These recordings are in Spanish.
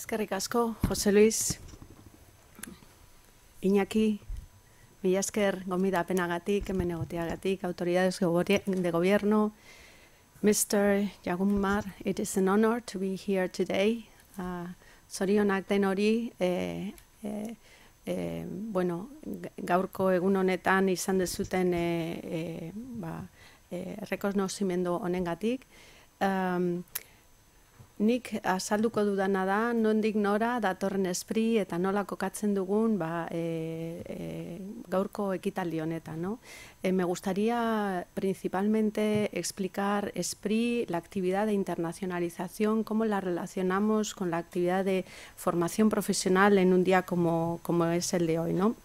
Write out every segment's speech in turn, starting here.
Eskerrik asko, Jose Luis. Iñaki, mila esker gomida apenagatik, hemen egoteagatik, autoridades de gobierno. Mr. Jagunmar, it is an honor to be here today. Uh, zorionak den hori, eh, eh, eh, bueno, gaurko egun honetan izan dezuten e, ba, honengatik. Nik azalduko dudana da, nondik nora datorren espri eta nola kokatzen dugun ba, e, e, gaurko ekitaldi honetan. ¿no? E, me gustaría principalmente explicar espri, la actividad de internacionalización, cómo la relacionamos con la actividad de formación profesional en un día como, como es el de hoy. ¿no?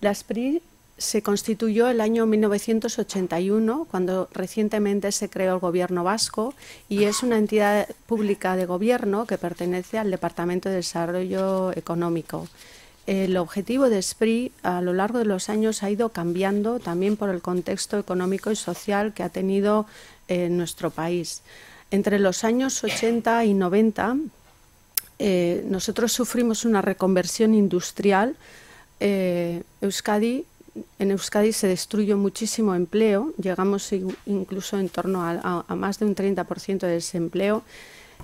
La SPRI se constituyó el año 1981, cuando recientemente se creó el Gobierno vasco y es una entidad pública de gobierno que pertenece al Departamento de Desarrollo Económico. El objetivo de SPRI a lo largo de los años ha ido cambiando también por el contexto económico y social que ha tenido eh, nuestro país. Entre los años 80 y 90 eh, nosotros sufrimos una reconversión industrial. Eh, Euskadi en Euskadi se destruyó muchísimo empleo, llegamos incluso en torno a, más de un 30% de desempleo.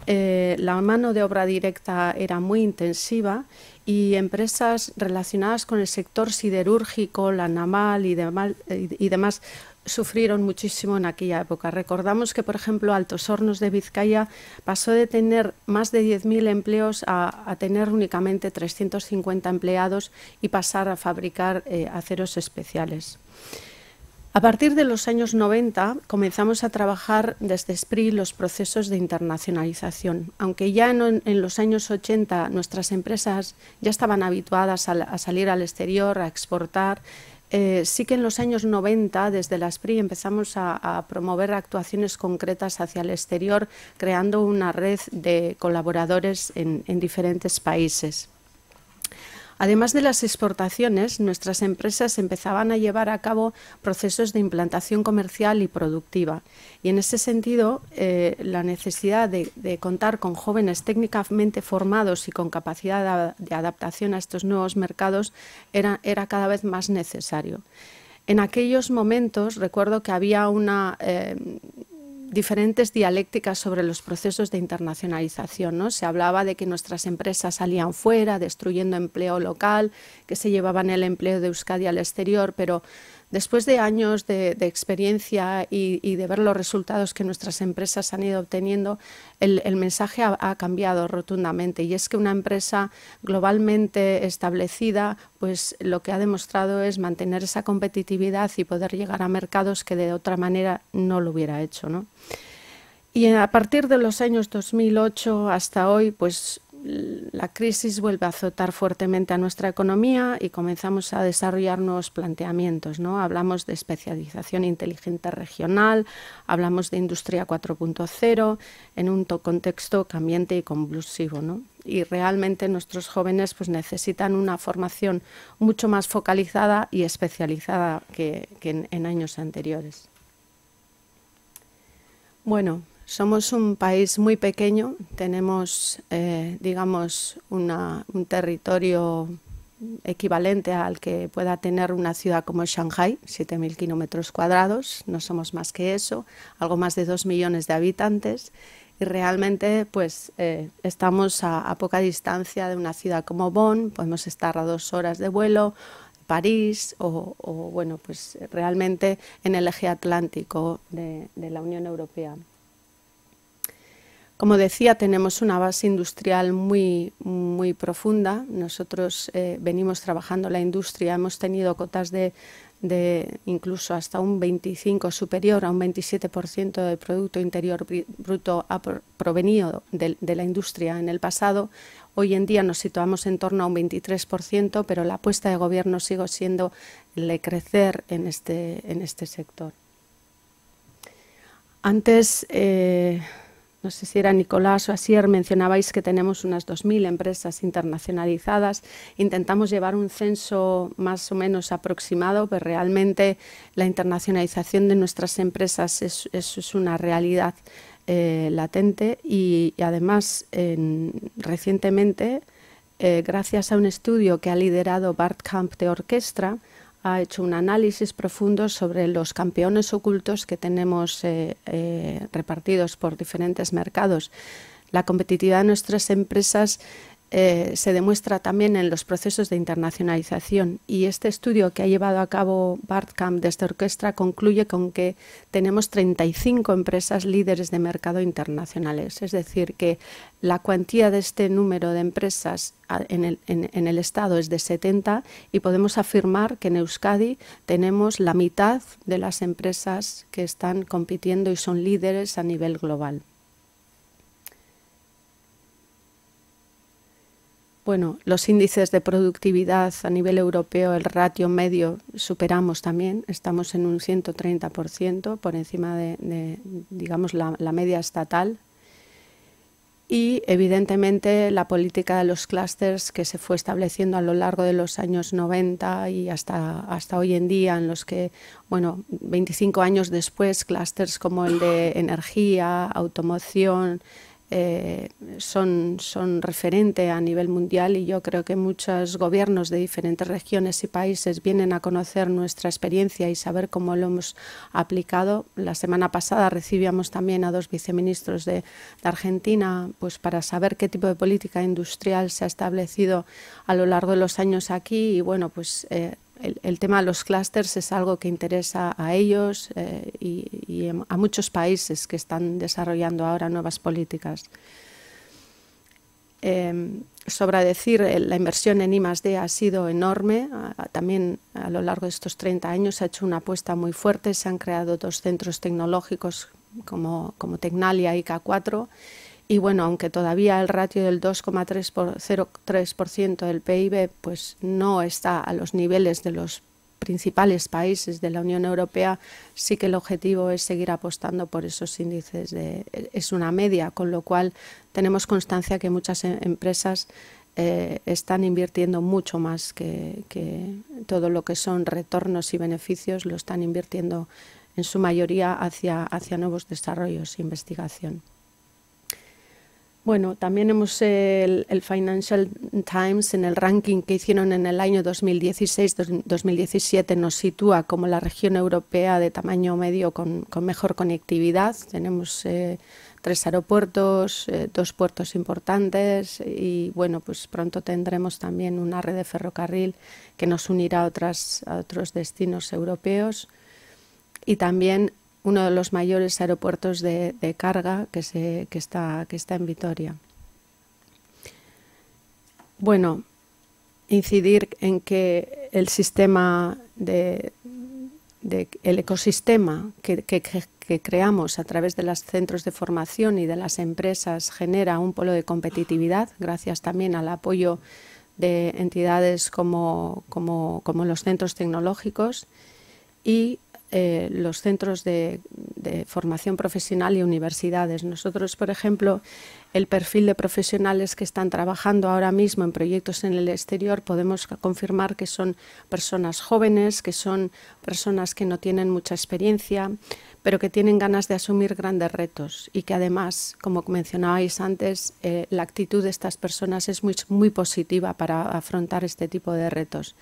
Eh, la mano de obra directa era muy intensiva y empresas relacionadas con el sector siderúrgico, la namal y demás eh, sufrieron muchísimo en aquella época. Recordamos que, por ejemplo, Altos Hornos de Vizcaya pasó de tener más de 10.000 empleos a, tener únicamente 350 empleados y pasar a fabricar eh, aceros especiales. A partir de los años 90 comenzamos a trabajar desde SPRI los procesos de internacionalización. Aunque ya en, los años 80 nuestras empresas ya estaban habituadas a salir al exterior, a exportar, eh, sí que en los años 90, desde la SPRI, empezamos a, promover actuaciones concretas hacia el exterior, creando una red de colaboradores en diferentes países. Además de las exportaciones, nuestras empresas empezaban a llevar a cabo procesos de implantación comercial y productiva. Y en ese sentido, eh, la necesidad de, contar con jóvenes técnicamente formados y con capacidad de, adaptación a estos nuevos mercados era, cada vez más necesario. En aquellos momentos recuerdo que había una... Eh, diferentes dialécticas sobre los procesos de internacionalización. ¿no? Se hablaba de que nuestras empresas salían fuera, destruyendo empleo local, que se llevaban el empleo de Euskadi al exterior, pero Después de años de, experiencia y, de ver los resultados que nuestras empresas han ido obteniendo, el, mensaje ha, cambiado rotundamente y es que una empresa globalmente establecida, pues lo que ha demostrado es mantener esa competitividad y poder llegar a mercados que de otra manera no lo hubiera hecho, ¿no? Y a partir de los años 2008 hasta hoy, pues la crisis vuelve a azotar fuertemente a nuestra economía y comenzamos a desarrollar nuevos planteamientos. ¿no? Hablamos de especialización inteligente regional, hablamos de industria 4.0 en un contexto cambiante y convulsivo. Y realmente nuestros jóvenes pues, necesitan una formación mucho más focalizada y especializada que, en, en años anteriores. Bueno, somos un país muy pequeño, tenemos, eh, digamos, un territorio equivalente al que pueda tener una ciudad como Shanghái, 7.000 kilómetros cuadrados, no somos más que eso, algo más de 2 millones de habitantes y realmente pues eh, estamos a, poca distancia de una ciudad como Bonn, podemos estar a dos horas de vuelo, París o, bueno pues realmente en el eje atlántico de la Unión Europea. Como decía, tenemos una base industrial muy, muy profunda. Nosotros eh, venimos trabajando la industria, hemos tenido cotas de, incluso hasta un 25 superior a un 27% del Producto Interior Bruto provenido de, la industria en el pasado. Hoy en día nos situamos en torno a un 23%, pero la apuesta de gobierno sigue siendo el de crecer en este, en este sector. Antes eh, no sé si era Nicolás o Asier, mencionabais que tenemos unas 2.000 empresas internacionalizadas. Intentamos llevar un censo más o menos aproximado, pero realmente la internacionalización de nuestras empresas es, una realidad eh, latente y, además recientemente, eh, gracias a un estudio que ha liderado Bart Camp de Orquestra, ha hecho un análisis profundo sobre los campeones ocultos que tenemos eh, eh, repartidos por diferentes mercados. La competitividad de nuestras empresas eh, se demuestra también en los procesos de internacionalización y este estudio que ha llevado a cabo de esta orquesta concluye con que tenemos 35 empresas líderes de mercado internacionales, es decir, que la cuantía de este número de empresas en el, en el Estado es de 70 y podemos afirmar que en Euskadi tenemos la mitad de las empresas que están compitiendo y son líderes a nivel global. Bueno, los índices de productividad a nivel europeo, el ratio medio, superamos también, estamos en un 130% por encima de, digamos, la, media estatal. Y evidentemente la política de los clústeres que se fue estableciendo a lo largo de los años 90 y hasta, hasta hoy en día, en los que, bueno, 25 años después, clústeres como el de energía, automoción, eh, son, son referente a nivel mundial y yo creo que muchos gobiernos de diferentes regiones y países vienen a conocer nuestra experiencia y saber cómo lo hemos aplicado. La semana pasada recibíamos también a dos viceministros de, Argentina pues para saber qué tipo de política industrial se ha establecido a lo largo de los años aquí y bueno, pues eh, el, tema de los clusters es algo que interesa a ellos eh, y, em, a muchos países que están desarrollando ahora nuevas políticas. Em, sobra decir, eh, la inversión en I+.D. ha sido enorme. También a lo largo de estos 30 años se ha hecho una apuesta muy fuerte. Se han creado dos centros tecnológicos como, como Tecnalia y K4 y bueno, aunque todavía el ratio del 2,03% del PIB pues no está a los niveles de los principales países de la Unión Europea, sí que el objetivo es seguir apostando por esos índices. es una media, con lo cual tenemos constancia que muchas em, empresas eh, están invirtiendo mucho más que, todo lo que son retornos y beneficios, lo están invirtiendo en su mayoría hacia, hacia nuevos desarrollos e investigación. Bueno, también hemos el, Financial Times en el ranking que hicieron en el año 2016-2017 nos sitúa como la región europea de tamaño medio con, mejor conectividad. Tenemos eh, tres aeropuertos, eh, dos puertos importantes y bueno, pues pronto tendremos también una red de ferrocarril que nos unirá a, otras, a otros destinos europeos. Y también uno de los mayores aeropuertos de, carga que, se, está, que está en Vitoria. Bueno, incidir en que el sistema de, el ecosistema que, creamos a través de los centros de formación y de las empresas genera un polo de competitividad, gracias también al apoyo de entidades como, como, como los centros tecnológicos y eh, los centros de, formación profesional y universidades. Nosotros, por ejemplo, el perfil de profesionales que están trabajando ahora mismo en proyectos en el exterior, podemos confirmar que son personas jóvenes, que son personas que no tienen mucha experiencia, pero que tienen ganas de asumir grandes retos y que además, como mencionabais antes, eh, la actitud de estas personas es muy, muy positiva para afrontar este tipo de retos.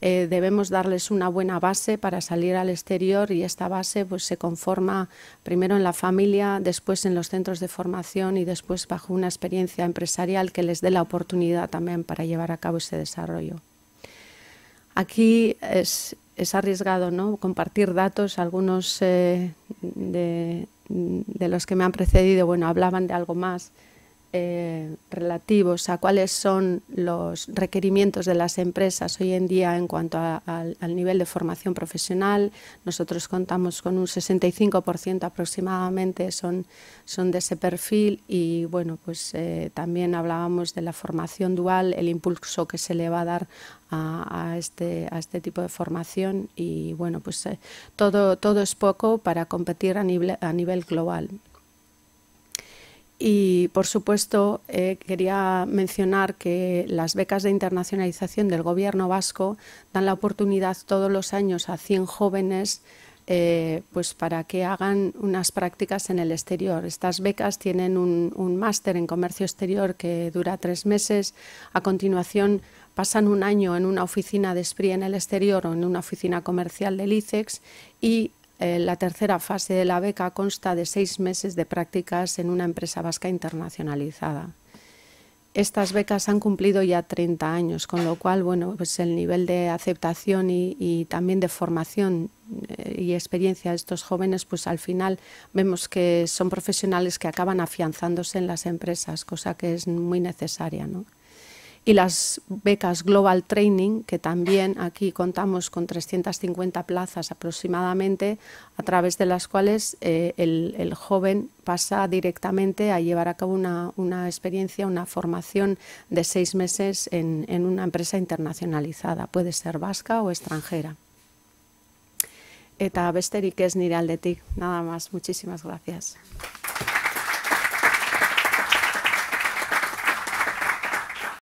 Eh, debemos darles una buena base para salir al exterior y esta base pues, se conforma primero en la familia, después en los centros de formación y después bajo una experiencia empresarial que les dé la oportunidad también para llevar a cabo ese desarrollo. Aquí es, es arriesgado compartir datos, algunos eh, de, los que me han precedido hablaban de algo más. Eh, relativos a cuáles son los requerimientos de las empresas hoy en día en cuanto al nivel de formación profesional. Nosotros contamos con un 65% aproximadamente son, son de ese perfil y bueno, pues eh, también hablábamos de la formación dual, el impulso que se le va a dar a, este, a este tipo de formación y bueno, pues eh, todo, todo es poco para competir a a nivel global. Y, por supuesto, eh, quería mencionar que las becas de internacionalización del Gobierno vasco dan la oportunidad todos los años a 100 jóvenes eh, pues para que hagan unas prácticas en el exterior. Estas becas tienen un, máster en comercio exterior que dura tres meses. A continuación, pasan un año en una oficina de SPRI en el exterior o en una oficina comercial del ICEX y eh, la tercera fase de la beca consta de seis meses de prácticas en una empresa vasca internacionalizada. Estas becas han cumplido ya 30 años, con lo cual, bueno, pues el nivel de aceptación y, también de formación eh, y experiencia de estos jóvenes, pues al final vemos que son profesionales que acaban afianzándose en las empresas, cosa que es muy necesaria, ¿no? y las becas Global Training, que también aquí contamos con 350 plazas aproximadamente, a través de las cuales eh, el, joven pasa directamente a llevar a cabo una, experiencia, una formación de seis meses en, una empresa internacionalizada, puede ser vasca o extranjera. Eta besterik ez nire aldetik, nada más, muchísimas gracias.